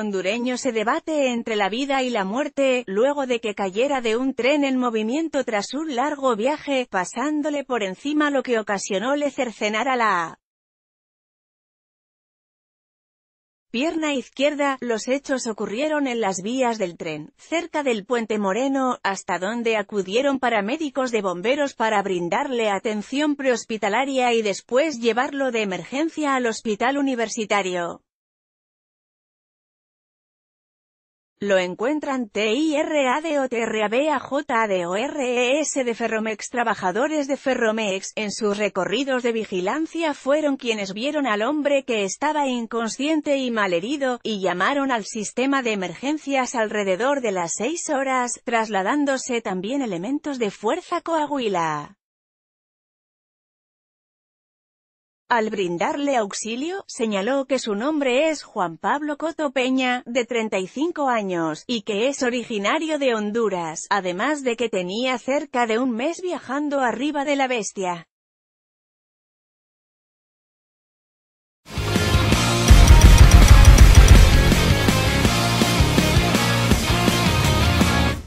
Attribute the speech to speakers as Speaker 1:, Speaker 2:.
Speaker 1: hondureño se debate entre la vida y la muerte, luego de que cayera de un tren en movimiento tras un largo viaje, pasándole por encima lo que ocasionó le cercenar a la pierna izquierda, los hechos ocurrieron en las vías del tren, cerca del puente Moreno, hasta donde acudieron paramédicos de bomberos para brindarle atención prehospitalaria y después llevarlo de emergencia al hospital universitario. Lo encuentran TIRADOTRABAJADORES de Ferromex Trabajadores de Ferromex, en sus recorridos de vigilancia fueron quienes vieron al hombre que estaba inconsciente y malherido, y llamaron al sistema de emergencias alrededor de las 6 horas, trasladándose también elementos de fuerza Coahuila. Al brindarle auxilio, señaló que su nombre es Juan Pablo Coto Peña, de 35 años, y que es originario de Honduras, además de que tenía cerca de un mes viajando arriba de la bestia.